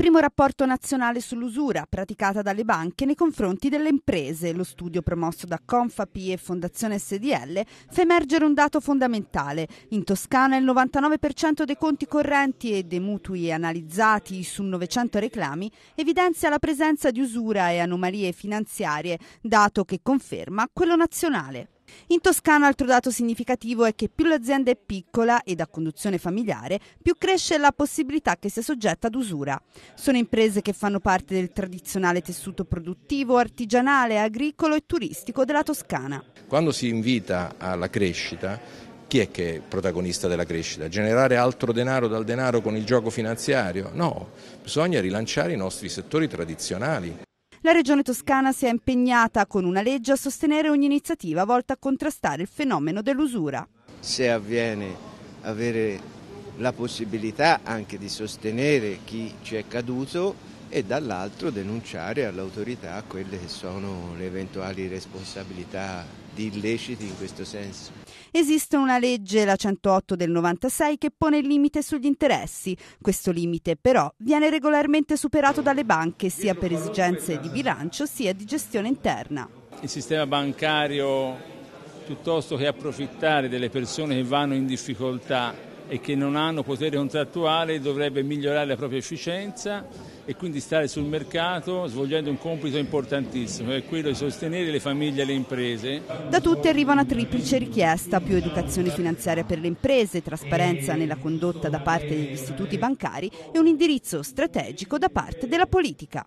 Primo rapporto nazionale sull'usura praticata dalle banche nei confronti delle imprese. Lo studio promosso da Confapi e Fondazione SDL fa emergere un dato fondamentale. In Toscana il 99% dei conti correnti e dei mutui analizzati su 900 reclami evidenzia la presenza di usura e anomalie finanziarie, dato che conferma quello nazionale. In Toscana altro dato significativo è che più l'azienda è piccola e da conduzione familiare, più cresce la possibilità che sia soggetta ad usura. Sono imprese che fanno parte del tradizionale tessuto produttivo, artigianale, agricolo e turistico della Toscana. Quando si invita alla crescita, chi è che è protagonista della crescita? Generare altro denaro dal denaro con il gioco finanziario? No, bisogna rilanciare i nostri settori tradizionali. La Regione Toscana si è impegnata con una legge a sostenere ogni iniziativa volta a contrastare il fenomeno dell'usura. Se avviene avere la possibilità anche di sostenere chi ci è caduto e dall'altro denunciare all'autorità quelle che sono le eventuali responsabilità di illeciti in questo senso. Esiste una legge, la 108 del 96, che pone il limite sugli interessi. Questo limite però viene regolarmente superato dalle banche sia per esigenze di bilancio sia di gestione interna. Il sistema bancario piuttosto che approfittare delle persone che vanno in difficoltà e che non hanno potere contrattuale dovrebbe migliorare la propria efficienza e quindi stare sul mercato svolgendo un compito importantissimo, che è quello di sostenere le famiglie e le imprese. Da tutte arriva una triplice richiesta, più educazione finanziaria per le imprese, trasparenza nella condotta da parte degli istituti bancari e un indirizzo strategico da parte della politica.